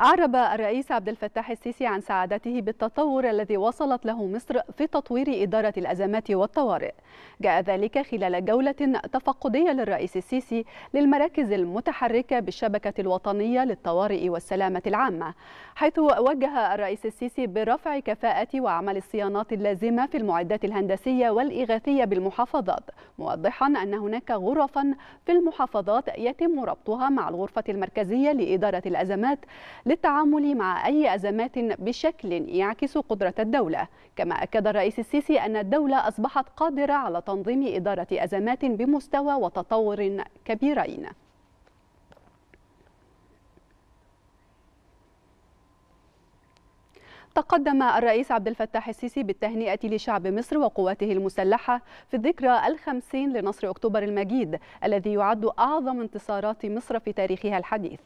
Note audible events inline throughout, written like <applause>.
أعرب الرئيس عبد الفتاح السيسي عن سعادته بالتطور الذي وصلت له مصر في تطوير إدارة الأزمات والطوارئ جاء ذلك خلال جولة تفقدية للرئيس السيسي للمراكز المتحركة بالشبكة الوطنية للطوارئ والسلامة العامة حيث وجه الرئيس السيسي برفع كفاءة وعمل الصيانات اللازمة في المعدات الهندسية والإغاثية بالمحافظات موضحا أن هناك غرفا في المحافظات يتم ربطها مع الغرفة المركزية لإدارة الأزمات للتعامل مع أي أزمات بشكل يعكس قدرة الدولة كما أكد الرئيس السيسي أن الدولة أصبحت قادرة على تنظيم إدارة أزمات بمستوى وتطور كبيرين تقدم الرئيس عبد الفتاح السيسي بالتهنئة لشعب مصر وقواته المسلحة في الذكرى الخمسين لنصر أكتوبر المجيد الذي يعد أعظم انتصارات مصر في تاريخها الحديث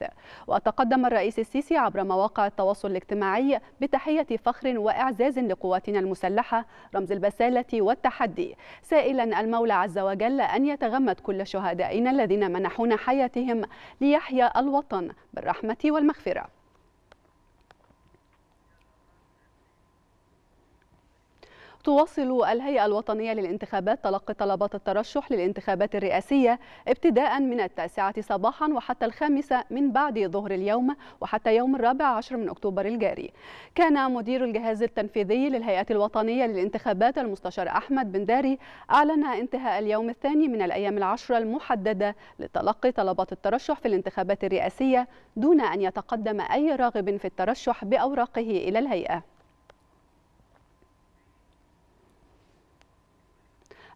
وتقدم الرئيس السيسي عبر مواقع التواصل الاجتماعي بتحية فخر وإعزاز لقواتنا المسلحة رمز البسالة والتحدي سائلا المولى عز وجل أن يتغمد كل شهدائنا الذين منحونا حياتهم ليحيا الوطن بالرحمة والمغفرة تواصل الهيئة الوطنية للانتخابات تلقي طلبات الترشح للانتخابات الرئاسية ابتداء من التاسعة صباحا وحتى الخامسة من بعد ظهر اليوم وحتى يوم الرابع عشر من أكتوبر الجاري كان مدير الجهاز التنفيذي للهيئة الوطنية للانتخابات المستشار أحمد بن داري أعلن انتهاء اليوم الثاني من الأيام العشرة المحددة لتلقي طلبات الترشح في الانتخابات الرئاسية دون أن يتقدم أي راغب في الترشح بأوراقه إلى الهيئة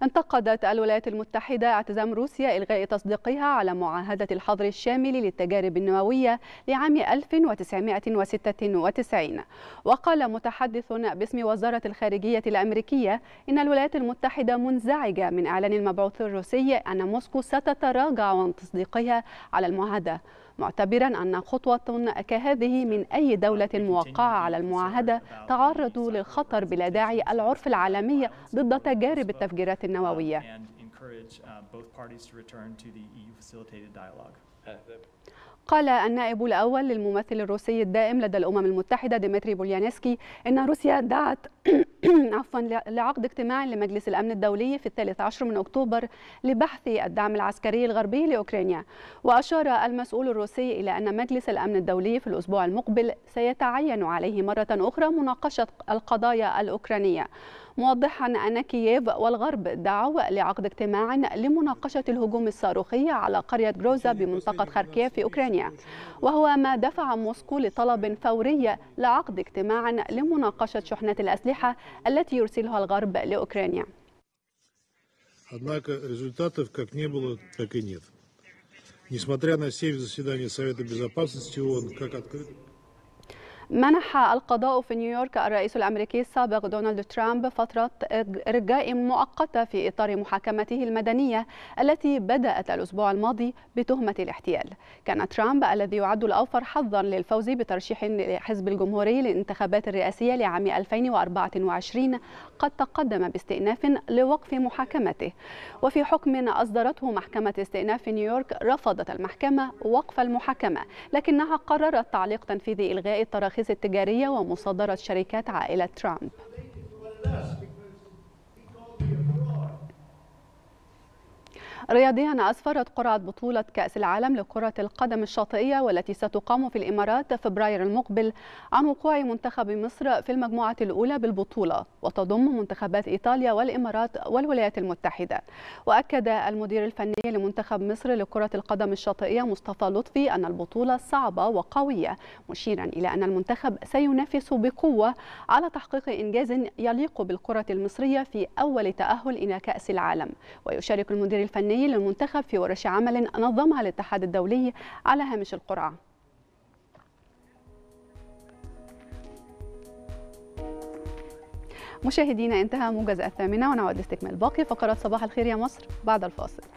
انتقدت الولايات المتحدة اعتزام روسيا إلغاء تصديقها على معاهدة الحظر الشامل للتجارب النووية لعام 1996 وقال متحدث باسم وزارة الخارجية الأمريكية إن الولايات المتحدة منزعجة من إعلان المبعوث الروسي أن موسكو ستتراجع عن تصديقها على المعاهدة معتبرا أن خطوة كهذه من أي دولة موقعة على المعاهدة تعرض للخطر بلا داعي العرف العالمي ضد تجارب التفجيرات النووية uh, e قال النائب الأول للممثل الروسي الدائم لدى الأمم المتحدة ديمتري بوليانسكي إن روسيا دعت <clears throat> <clears throat> عفوا لعقد اجتماع لمجلس الامن الدولي في الثالث عشر من اكتوبر لبحث الدعم العسكري الغربي لاوكرانيا واشار المسؤول الروسي الى ان مجلس الامن الدولي في الاسبوع المقبل سيتعين عليه مره اخرى مناقشه القضايا الاوكرانيه موضحا ان كييف والغرب دعوا لعقد اجتماع لمناقشه الهجوم الصاروخي على قريه جروزا بمنطقه خاركيف في اوكرانيا وهو ما دفع موسكو لطلب فوري لعقد اجتماع لمناقشه شحنه الاسلحه التي يرسلها الغرب لأوكرانيا Однако результатов как не было, так и нет. Несмотря на 7 заседаний Совета Безопасности ООН, как открыто... منح القضاء في نيويورك الرئيس الامريكي السابق دونالد ترامب فتره ارجاء مؤقته في اطار محاكمته المدنيه التي بدات الاسبوع الماضي بتهمه الاحتيال. كان ترامب الذي يعد الاوفر حظا للفوز بترشيح الحزب الجمهوري للانتخابات الرئاسيه لعام 2024 قد تقدم باستئناف لوقف محاكمته. وفي حكم اصدرته محكمه استئناف في نيويورك رفضت المحكمه وقف المحاكمه، لكنها قررت تعليق تنفيذ الغاء التراخيص المراخص التجارية ومصادرة شركات عائلة ترامب رياضيا أسفرت قرعة بطولة كأس العالم لكرة القدم الشاطئية والتي ستقام في الإمارات فبراير المقبل عن وقوع منتخب مصر في المجموعة الأولى بالبطولة وتضم منتخبات إيطاليا والإمارات والولايات المتحدة وأكد المدير الفني لمنتخب مصر لكرة القدم الشاطئية مصطفى لطفي أن البطولة صعبة وقوية مشيرا إلى أن المنتخب سينافس بقوة على تحقيق إنجاز يليق بالكرة المصرية في أول تأهل إلى كأس العالم ويشارك المدير الفني الوطني للمنتخب في ورش عمل نظمها الاتحاد الدولي على هامش القرعه مشاهدينا انتهى موجز الثامنة ونعود لاستكمال باقي فقرات صباح الخير يا مصر بعد الفاصل